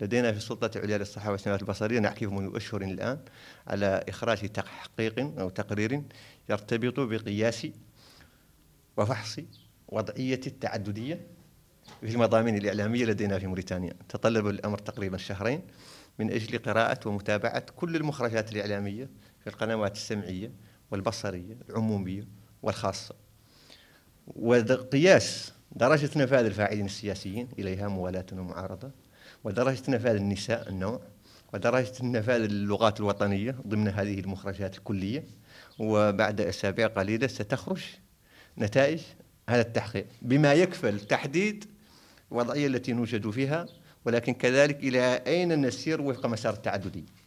لدينا في السلطة العليا للصحافة والسماعات البصرية نعكف منذ أشهر الآن على إخراج تحقيق أو تقرير يرتبط بقياس وفحص وضعية التعددية في المضامين الإعلامية لدينا في موريتانيا تطلب الأمر تقريبا شهرين من أجل قراءة ومتابعة كل المخرجات الإعلامية في القنوات السمعية والبصرية العمومية والخاصة وقياس درجة نفاذ الفاعلين السياسيين إليها موالاة ومعارضة ودرجة نفاذ النساء النوع ودرجة نفاذ اللغات الوطنية ضمن هذه المخرجات الكلية وبعد أسابيع قليلة ستخرج نتائج هذا التحقيق بما يكفل تحديد الوضعية التي نوجد فيها ولكن كذلك إلى أين نسير وفق مسار التعددية